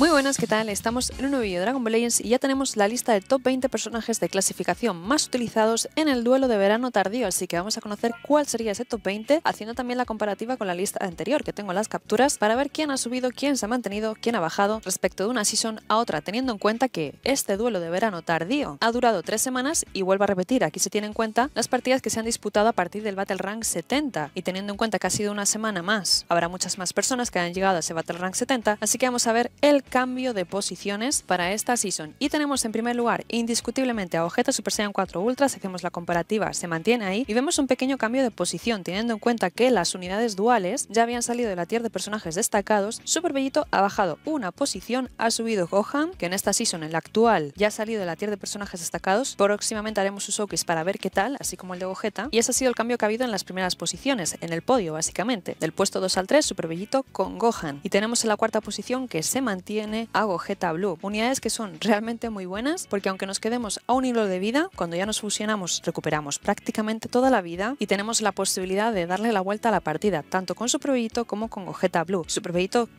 Muy buenas, ¿qué tal? Estamos en un nuevo vídeo de Dragon Ball Legends y ya tenemos la lista de top 20 personajes de clasificación más utilizados en el duelo de verano tardío, así que vamos a conocer cuál sería ese top 20, haciendo también la comparativa con la lista anterior que tengo en las capturas para ver quién ha subido, quién se ha mantenido, quién ha bajado respecto de una season a otra, teniendo en cuenta que este duelo de verano tardío ha durado tres semanas y vuelvo a repetir, aquí se tiene en cuenta las partidas que se han disputado a partir del Battle Rank 70 y teniendo en cuenta que ha sido una semana más, habrá muchas más personas que han llegado a ese Battle Rank 70, así que vamos a ver el cambio de posiciones para esta season. Y tenemos en primer lugar, indiscutiblemente, a Ojeta Super Saiyan 4 Ultra, hacemos la comparativa, se mantiene ahí, y vemos un pequeño cambio de posición, teniendo en cuenta que las unidades duales ya habían salido de la tier de personajes destacados, Super Bellito ha bajado una posición, ha subido Gohan, que en esta season, en la actual, ya ha salido de la tier de personajes destacados, próximamente haremos sus showcase para ver qué tal, así como el de Ojeta. y ese ha sido el cambio que ha habido en las primeras posiciones, en el podio básicamente, del puesto 2 al 3, Super Bellito con Gohan, y tenemos en la cuarta posición que se mantiene tiene gojeta Blue. Unidades que son realmente muy buenas porque aunque nos quedemos a un hilo de vida, cuando ya nos fusionamos recuperamos prácticamente toda la vida y tenemos la posibilidad de darle la vuelta a la partida, tanto con su como con gojeta Blue. Su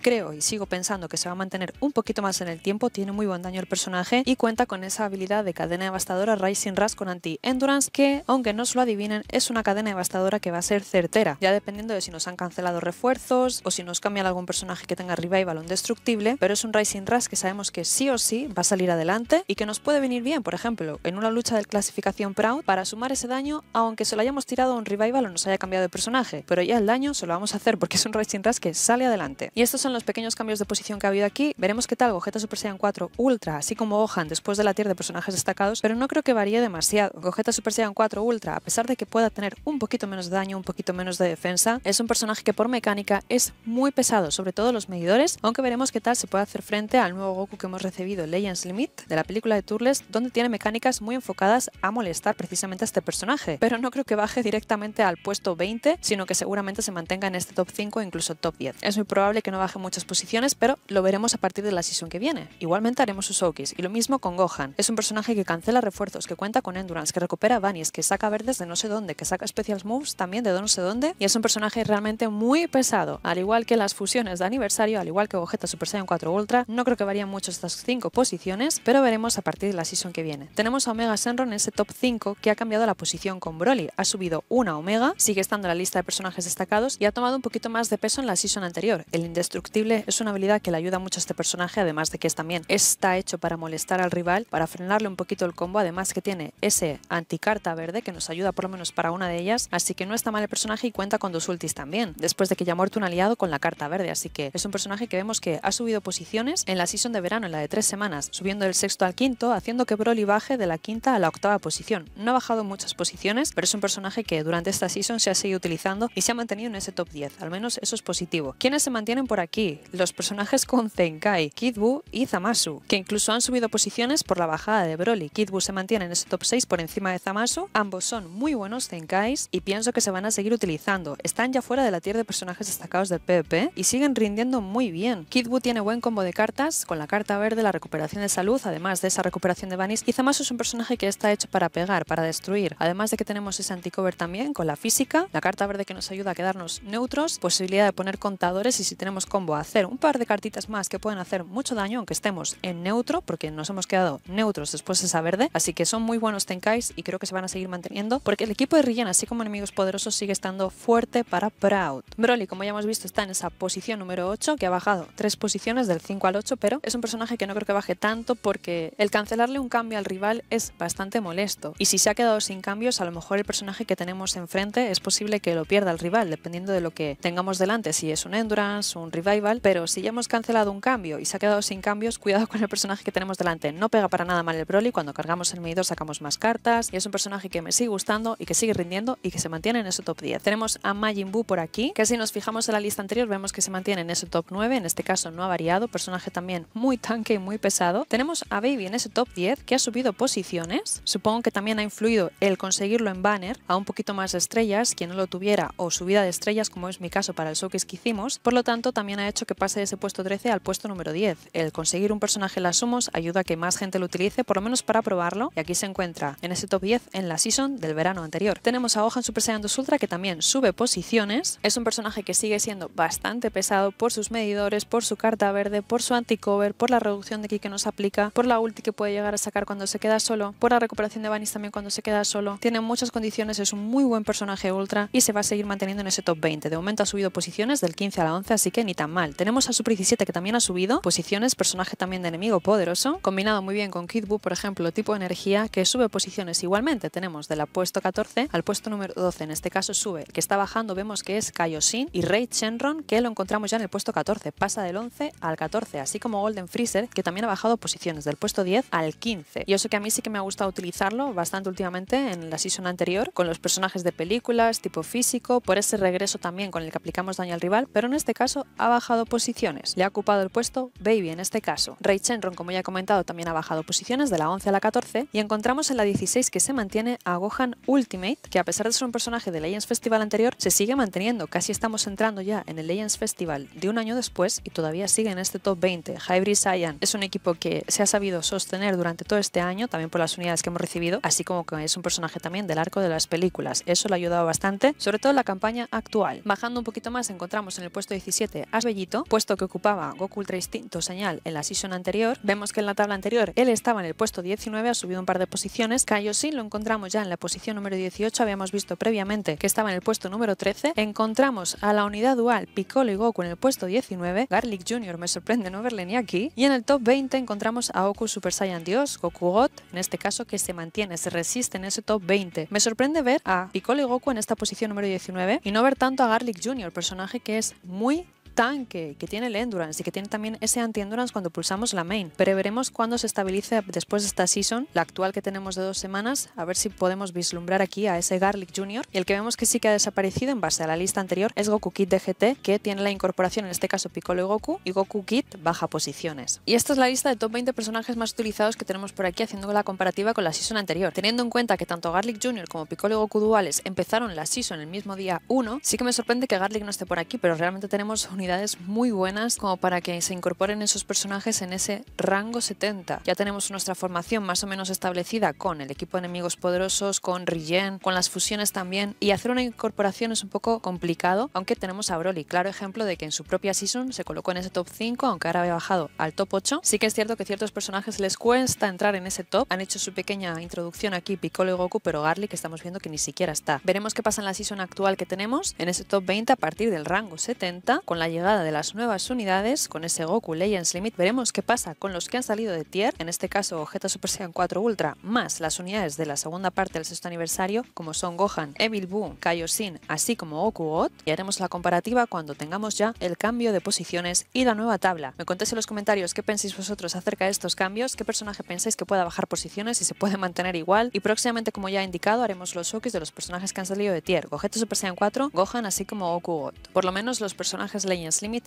creo y sigo pensando que se va a mantener un poquito más en el tiempo, tiene muy buen daño el personaje y cuenta con esa habilidad de cadena devastadora Rising ras con anti-endurance que, aunque no se lo adivinen, es una cadena devastadora que va a ser certera, ya dependiendo de si nos han cancelado refuerzos o si nos cambian algún personaje que tenga arriba y balón destructible pero es un Rising Rush que sabemos que sí o sí va a salir adelante y que nos puede venir bien, por ejemplo, en una lucha de clasificación Proud para sumar ese daño, aunque se lo hayamos tirado a un revival o nos haya cambiado de personaje, pero ya el daño se lo vamos a hacer porque es un Rising Rush que sale adelante. Y estos son los pequeños cambios de posición que ha habido aquí, veremos qué tal Gogeta Super Saiyan 4 Ultra, así como Gohan después de la tier de personajes destacados, pero no creo que varíe demasiado. Gogeta Super Saiyan 4 Ultra, a pesar de que pueda tener un poquito menos de daño, un poquito menos de defensa, es un personaje que por mecánica es muy pesado, sobre todo los medidores, aunque veremos qué tal se puede hacer frente al nuevo Goku que hemos recibido, Legends Limit, de la película de Turles, donde tiene mecánicas muy enfocadas a molestar precisamente a este personaje, pero no creo que baje directamente al puesto 20, sino que seguramente se mantenga en este top 5 e incluso top 10. Es muy probable que no baje muchas posiciones, pero lo veremos a partir de la sesión que viene. Igualmente haremos sus okis y lo mismo con Gohan. Es un personaje que cancela refuerzos, que cuenta con Endurance, que recupera Bunnies, que saca verdes de no sé dónde, que saca Special Moves también de no sé dónde, y es un personaje realmente muy pesado, al igual que las fusiones de aniversario, al igual que Gogeta Super Saiyan 4 no creo que varían mucho estas 5 posiciones, pero veremos a partir de la season que viene. Tenemos a Omega Senron en ese top 5 que ha cambiado la posición con Broly, ha subido una Omega, sigue estando en la lista de personajes destacados y ha tomado un poquito más de peso en la season anterior. El indestructible es una habilidad que le ayuda mucho a este personaje, además de que es también está hecho para molestar al rival, para frenarle un poquito el combo, además que tiene ese anticarta verde que nos ayuda por lo menos para una de ellas, así que no está mal el personaje y cuenta con dos ultis también, después de que ya ha muerto un aliado con la carta verde, así que es un personaje que vemos que ha subido posición en la season de verano, en la de tres semanas, subiendo del sexto al quinto, haciendo que Broly baje de la quinta a la octava posición. No ha bajado muchas posiciones, pero es un personaje que durante esta season se ha seguido utilizando y se ha mantenido en ese top 10, al menos eso es positivo. ¿Quiénes se mantienen por aquí? Los personajes con Zenkai, Kid y Zamasu, que incluso han subido posiciones por la bajada de Broly. Kid se mantiene en ese top 6 por encima de Zamasu, ambos son muy buenos Zenkais y pienso que se van a seguir utilizando. Están ya fuera de la tier de personajes destacados del PvP y siguen rindiendo muy bien. Kid tiene buen combo de cartas, con la carta verde, la recuperación de salud, además de esa recuperación de banis. Y Zamasu es un personaje que está hecho para pegar, para destruir. Además de que tenemos ese anticover también con la física, la carta verde que nos ayuda a quedarnos neutros, posibilidad de poner contadores y si tenemos combo, hacer un par de cartitas más que pueden hacer mucho daño, aunque estemos en neutro, porque nos hemos quedado neutros después de esa verde. Así que son muy buenos Tenkais y creo que se van a seguir manteniendo, porque el equipo de Rillian así como enemigos poderosos, sigue estando fuerte para Proud. Broly, como ya hemos visto, está en esa posición número 8, que ha bajado 3 posiciones del 5 al 8, pero es un personaje que no creo que baje tanto porque el cancelarle un cambio al rival es bastante molesto. Y si se ha quedado sin cambios, a lo mejor el personaje que tenemos enfrente es posible que lo pierda el rival, dependiendo de lo que tengamos delante, si es un Endurance, un Revival, pero si ya hemos cancelado un cambio y se ha quedado sin cambios, cuidado con el personaje que tenemos delante. No pega para nada mal el Broly, cuando cargamos el medidor sacamos más cartas y es un personaje que me sigue gustando y que sigue rindiendo y que se mantiene en ese top 10. Tenemos a Majin Buu por aquí, que si nos fijamos en la lista anterior vemos que se mantiene en ese top 9, en este caso no ha variado, personaje también muy tanque y muy pesado. Tenemos a Baby en ese top 10 que ha subido posiciones. Supongo que también ha influido el conseguirlo en banner a un poquito más de estrellas, quien no lo tuviera, o subida de estrellas como es mi caso para el show que hicimos. Por lo tanto, también ha hecho que pase de ese puesto 13 al puesto número 10. El conseguir un personaje en las sumos ayuda a que más gente lo utilice, por lo menos para probarlo. Y aquí se encuentra en ese top 10 en la season del verano anterior. Tenemos a Ohan Super Saiyan 2 Ultra que también sube posiciones. Es un personaje que sigue siendo bastante pesado por sus medidores, por su carta verde, por su anti cover, por la reducción de ki que nos aplica, por la ulti que puede llegar a sacar cuando se queda solo, por la recuperación de Vanis también cuando se queda solo. Tiene muchas condiciones, es un muy buen personaje ultra y se va a seguir manteniendo en ese top 20. De momento ha subido posiciones del 15 al 11, así que ni tan mal. Tenemos a Super 17 que también ha subido posiciones, personaje también de enemigo poderoso, combinado muy bien con Kid Buu, por ejemplo, tipo energía que sube posiciones igualmente. Tenemos del puesto 14 al puesto número 12, en este caso sube. El que está bajando vemos que es Kaioshin y Rey Shenron, que lo encontramos ya en el puesto 14. Pasa del 11 al 14 así como Golden Freezer, que también ha bajado posiciones del puesto 10 al 15. Y eso que a mí sí que me ha gustado utilizarlo bastante últimamente en la season anterior, con los personajes de películas, tipo físico, por ese regreso también con el que aplicamos daño al rival, pero en este caso ha bajado posiciones. Le ha ocupado el puesto Baby en este caso. Ray Chenron, como ya he comentado, también ha bajado posiciones de la 11 a la 14 y encontramos en la 16 que se mantiene a Gohan Ultimate, que a pesar de ser un personaje del Legends Festival anterior, se sigue manteniendo. Casi estamos entrando ya en el Legends Festival de un año después y todavía sigue en este top 20, Hybrid Saiyan, es un equipo que se ha sabido sostener durante todo este año, también por las unidades que hemos recibido, así como que es un personaje también del arco de las películas. Eso le ha ayudado bastante, sobre todo en la campaña actual. Bajando un poquito más encontramos en el puesto 17 a puesto que ocupaba Goku Ultra Instinto Señal en la sesión anterior. Vemos que en la tabla anterior él estaba en el puesto 19, ha subido un par de posiciones. Kaioshin lo encontramos ya en la posición número 18, habíamos visto previamente que estaba en el puesto número 13. Encontramos a la unidad dual Piccolo y Goku en el puesto 19, Garlic Jr. me sorprende de no aquí Y en el top 20 encontramos a Goku Super Saiyan Dios, Goku God, en este caso que se mantiene, se resiste en ese top 20. Me sorprende ver a Piccolo y Goku en esta posición número 19 y no ver tanto a Garlic Jr., personaje que es muy tanque que tiene el endurance y que tiene también ese anti-endurance cuando pulsamos la main. pero veremos cuándo se estabilice después de esta season, la actual que tenemos de dos semanas, a ver si podemos vislumbrar aquí a ese Garlic Junior. Y el que vemos que sí que ha desaparecido en base a la lista anterior es Goku Kid DGT, que tiene la incorporación en este caso Piccolo y Goku, y Goku Kid baja posiciones. Y esta es la lista de top 20 personajes más utilizados que tenemos por aquí haciendo la comparativa con la season anterior. Teniendo en cuenta que tanto Garlic Junior como Piccolo y Goku Duales empezaron la season el mismo día 1, sí que me sorprende que Garlic no esté por aquí, pero realmente tenemos un unidades muy buenas como para que se incorporen esos personajes en ese rango 70. Ya tenemos nuestra formación más o menos establecida con el equipo de enemigos poderosos, con Regen, con las fusiones también, y hacer una incorporación es un poco complicado, aunque tenemos a Broly, claro ejemplo de que en su propia season se colocó en ese top 5, aunque ahora había bajado al top 8. Sí que es cierto que ciertos personajes les cuesta entrar en ese top, han hecho su pequeña introducción aquí Piccolo y Goku, pero que estamos viendo que ni siquiera está. Veremos qué pasa en la season actual que tenemos, en ese top 20 a partir del rango 70, con la llegada de las nuevas unidades, con ese Goku Legends Limit, veremos qué pasa con los que han salido de tier, en este caso Geta Super Saiyan 4 Ultra, más las unidades de la segunda parte del sexto aniversario, como son Gohan, Evil Buu, Kaioshin, así como Goku God, y haremos la comparativa cuando tengamos ya el cambio de posiciones y la nueva tabla. Me contéis en los comentarios qué pensáis vosotros acerca de estos cambios, qué personaje pensáis que pueda bajar posiciones y se puede mantener igual, y próximamente, como ya he indicado, haremos los showcase de los personajes que han salido de tier, Gogeta Super Saiyan 4, Gohan, así como Goku God. Por lo menos los personajes legendarios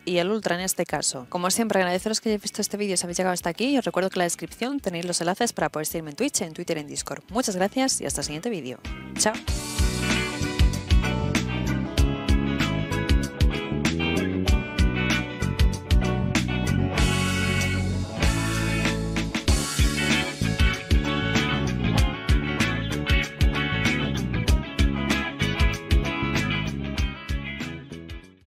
y el Ultra en este caso. Como siempre, agradeceros que hayáis visto este vídeo si habéis llegado hasta aquí y os recuerdo que en la descripción tenéis los enlaces para poder seguirme en Twitch, en Twitter, y en Discord. Muchas gracias y hasta el siguiente vídeo. ¡Chao!